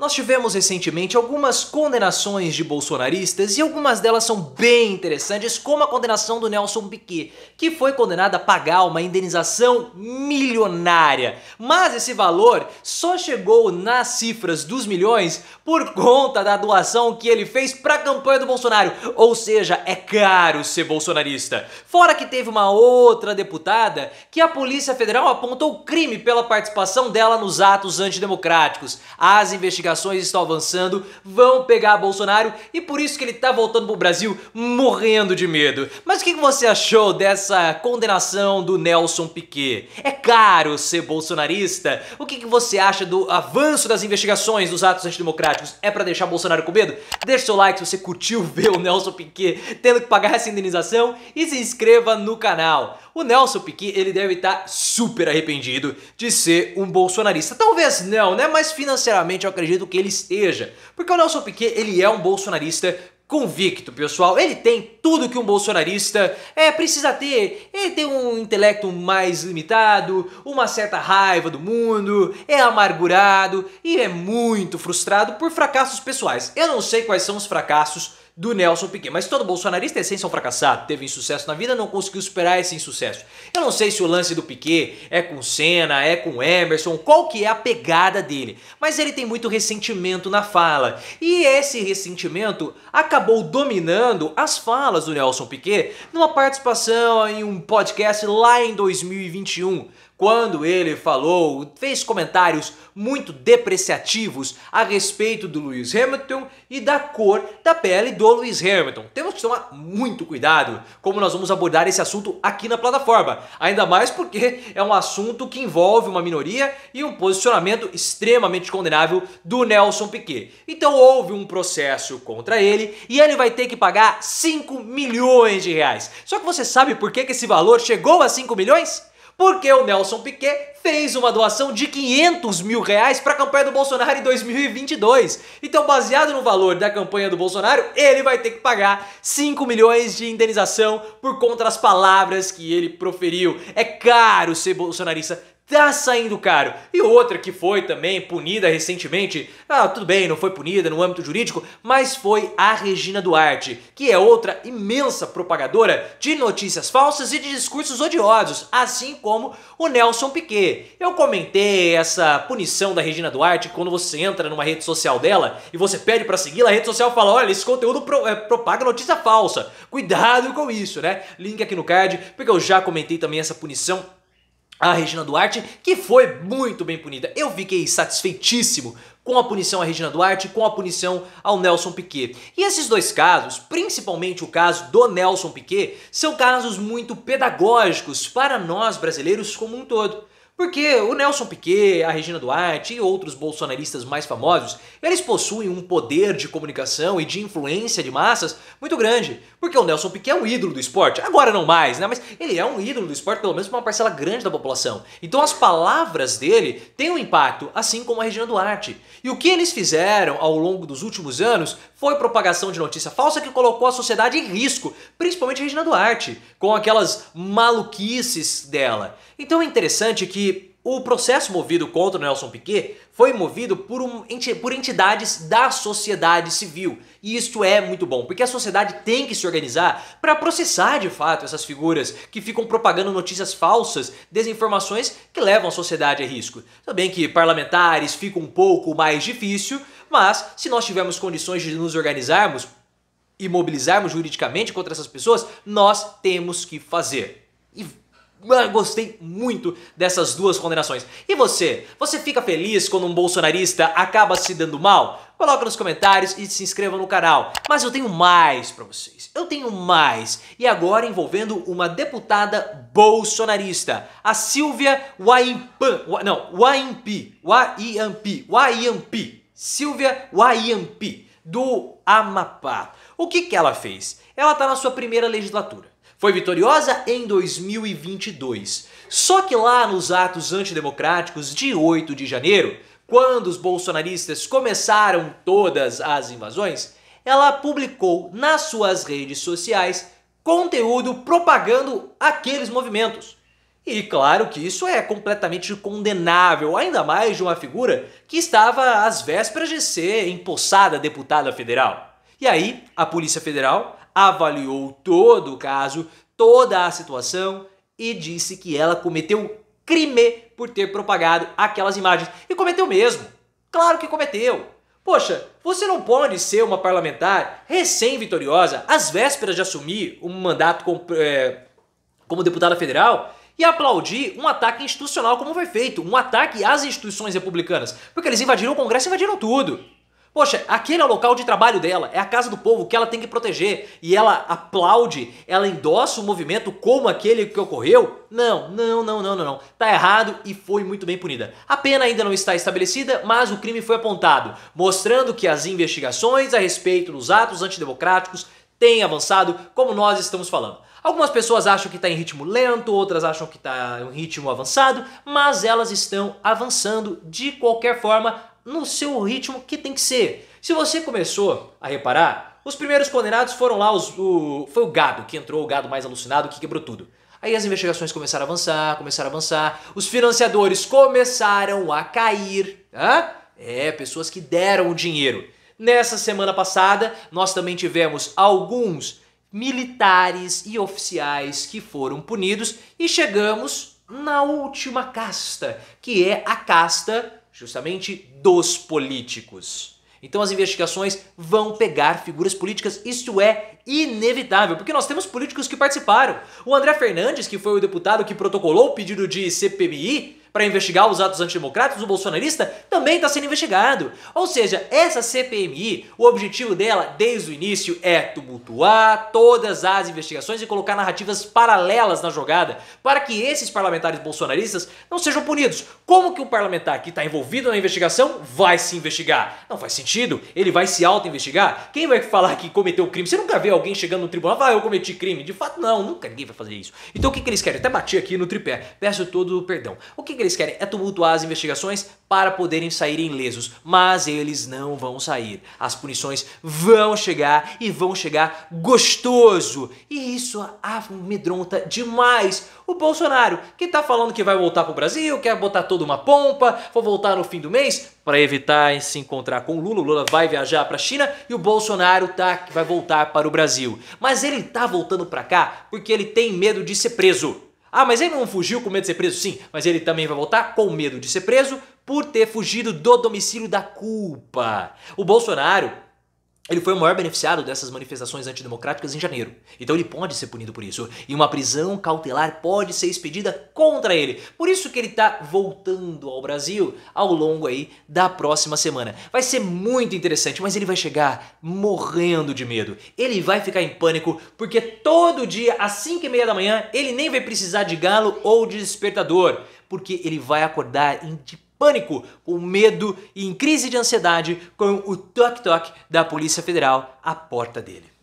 Nós tivemos recentemente algumas condenações de bolsonaristas e algumas delas são bem interessantes, como a condenação do Nelson Piquet, que foi condenado a pagar uma indenização milionária. Mas esse valor só chegou nas cifras dos milhões por conta da doação que ele fez para a campanha do Bolsonaro, ou seja, é caro ser bolsonarista. Fora que teve uma outra deputada que a Polícia Federal apontou crime pela participação dela nos atos antidemocráticos. As investigações investigações estão avançando, vão pegar Bolsonaro e por isso que ele tá voltando pro Brasil morrendo de medo. Mas o que você achou dessa condenação do Nelson Piquet? É caro ser bolsonarista? O que você acha do avanço das investigações dos atos antidemocráticos? É para deixar Bolsonaro com medo? Deixe seu like se você curtiu ver o Nelson Piquet tendo que pagar essa indenização e se inscreva no canal. O Nelson Piquet, ele deve estar tá super arrependido de ser um bolsonarista. Talvez não, né? Mas financeiramente eu acredito que ele esteja. Porque o Nelson Piquet, ele é um bolsonarista convicto, pessoal. Ele tem tudo que um bolsonarista é precisa ter. Ele tem um intelecto mais limitado, uma certa raiva do mundo, é amargurado e é muito frustrado por fracassos pessoais. Eu não sei quais são os fracassos do Nelson Piquet. Mas todo bolsonarista é essência um fracassado, teve insucesso na vida, não conseguiu superar esse insucesso. Eu não sei se o lance do Piquet é com Senna, é com Emerson, qual que é a pegada dele, mas ele tem muito ressentimento na fala. E esse ressentimento acabou dominando as falas do Nelson Piquet numa participação em um podcast lá em 2021 quando ele falou, fez comentários muito depreciativos a respeito do Lewis Hamilton e da cor da pele do Lewis Hamilton. Temos que tomar muito cuidado como nós vamos abordar esse assunto aqui na plataforma, ainda mais porque é um assunto que envolve uma minoria e um posicionamento extremamente condenável do Nelson Piquet. Então houve um processo contra ele e ele vai ter que pagar 5 milhões de reais. Só que você sabe por que, esse valor chegou a 5 milhões? porque o Nelson Piquet fez uma doação de 500 mil reais para a campanha do Bolsonaro em 2022. Então, baseado no valor da campanha do Bolsonaro, ele vai ter que pagar 5 milhões de indenização por conta das palavras que ele proferiu. É caro ser bolsonarista, tá saindo caro. E outra que foi também punida recentemente, ah, tudo bem, não foi punida no âmbito jurídico, mas foi a Regina Duarte, que é outra imensa propagadora de notícias falsas e de discursos odiosos, assim como o Nelson Piquet. Eu comentei essa punição da Regina Duarte quando você entra numa rede social dela e você pede para segui-la, a rede social fala: "Olha, esse conteúdo pro, é, propaga notícia falsa. Cuidado com isso, né?" Link aqui no card, porque eu já comentei também essa punição a Regina Duarte, que foi muito bem punida. Eu fiquei satisfeitíssimo com a punição à Regina Duarte, com a punição ao Nelson Piquet. E esses dois casos, principalmente o caso do Nelson Piquet, são casos muito pedagógicos para nós brasileiros como um todo. Porque o Nelson Piquet, a Regina Duarte e outros bolsonaristas mais famosos, eles possuem um poder de comunicação e de influência de massas muito grande. Porque o Nelson Piquet é um ídolo do esporte. Agora não mais, né? Mas ele é um ídolo do esporte, pelo menos para uma parcela grande da população. Então as palavras dele têm um impacto, assim como a Regina Duarte. E o que eles fizeram ao longo dos últimos anos foi propagação de notícia falsa que colocou a sociedade em risco, principalmente a Regina Duarte, com aquelas maluquices dela. Então é interessante que o processo movido contra o Nelson Piquet foi movido por, um, por entidades da sociedade civil. E isto é muito bom, porque a sociedade tem que se organizar para processar de fato essas figuras que ficam propagando notícias falsas, desinformações que levam a sociedade a risco. Também que parlamentares fica um pouco mais difícil, mas se nós tivermos condições de nos organizarmos e mobilizarmos juridicamente contra essas pessoas, nós temos que fazer. E Gostei muito dessas duas condenações. E você? Você fica feliz quando um bolsonarista acaba se dando mal? Coloca nos comentários e se inscreva no canal. Mas eu tenho mais para vocês. Eu tenho mais. E agora envolvendo uma deputada bolsonarista, a Silvia Waimpan, não, Waimpi, Waimpi, Waimpi, Silvia Waimpi do Amapá. O que que ela fez? Ela tá na sua primeira legislatura foi vitoriosa em 2022. Só que lá nos atos antidemocráticos de 8 de janeiro, quando os bolsonaristas começaram todas as invasões, ela publicou nas suas redes sociais conteúdo propagando aqueles movimentos. E claro que isso é completamente condenável, ainda mais de uma figura que estava às vésperas de ser empossada deputada federal. E aí, a Polícia Federal avaliou todo o caso, toda a situação e disse que ela cometeu crime por ter propagado aquelas imagens. E cometeu mesmo. Claro que cometeu. Poxa, você não pode ser uma parlamentar recém-vitoriosa, às vésperas de assumir um mandato como, é, eh, como deputada federal, e aplaudir um ataque institucional como foi feito, um ataque às instituições republicanas, porque eles invadiram o Congresso e invadiram tudo. Poxa, aquele é o local de trabalho dela, é a casa do povo que ela tem que proteger e ela aplaude, ela endossa o movimento como aquele que ocorreu? Não, não, não, não, não, não. Tá errado e foi muito bem punida. A pena ainda não está estabelecida, mas o crime foi apontado, mostrando que as investigações a respeito dos atos antidemocráticos têm avançado, como nós estamos falando. Algumas pessoas acham que está em ritmo lento, outras acham que está em ritmo avançado, mas elas estão avançando de qualquer forma no seu ritmo que tem que ser. Se você começou a reparar, os primeiros condenados foram lá, os, o, foi o gado que entrou, o gado mais alucinado que quebrou tudo. Aí as investigações começaram a avançar, começaram a avançar, os financiadores começaram a cair. Hã? É, pessoas que deram o dinheiro. Nessa semana passada, nós também tivemos alguns militares e oficiais que foram punidos e chegamos na última casta, que é a casta justamente dos políticos. Então as investigações vão pegar figuras políticas, isto é inevitável, porque nós temos políticos que participaram. O André Fernandes, que foi o deputado que protocolou o pedido de CPMI, para investigar os atos antidemocráticos do bolsonarista também está sendo investigado. Ou seja, essa CPMI, o objetivo dela desde o início é tumultuar todas as investigações e colocar narrativas paralelas na jogada para que esses parlamentares bolsonaristas não sejam punidos. Como que um parlamentar que está envolvido na investigação vai se investigar? Não faz sentido, ele vai se auto-investigar. Quem vai falar que cometeu crime? Você nunca vê alguém chegando no tribunal e falar, ah, eu cometi crime. De fato, não, nunca ninguém vai fazer isso. Então o que, que eles querem? Até bati aqui no tripé, peço todo o perdão. O que que eles querem? É tumultuar as investigações para poderem sair ilesos. Mas eles não vão sair. As punições vão chegar e vão chegar gostoso. E isso amedronta demais o Bolsonaro, que tá falando que vai voltar pro Brasil, quer botar toda uma pompa, vou voltar no fim do mês para evitar se encontrar com o Lula. O Lula vai viajar para a China e o Bolsonaro tá que vai voltar para o Brasil. Mas ele tá voltando para cá porque ele tem medo de ser preso. Ah, mas ele não fugiu com medo de ser preso? Sim, mas ele também vai voltar com medo de ser preso por ter fugido do domicílio da culpa. O Bolsonaro ele foi o maior beneficiado dessas manifestações antidemocráticas em janeiro, então ele pode ser punido por isso. E uma prisão cautelar pode ser expedida contra ele. Por isso que ele está voltando ao Brasil ao longo aí da próxima semana. Vai ser muito interessante, mas ele vai chegar morrendo de medo. Ele vai ficar em pânico porque todo dia às 5 e meia da manhã ele nem vai precisar de galo ou de despertador, porque ele vai acordar independente pânico, com medo e em crise de ansiedade com o toque-toque da Polícia Federal à porta dele.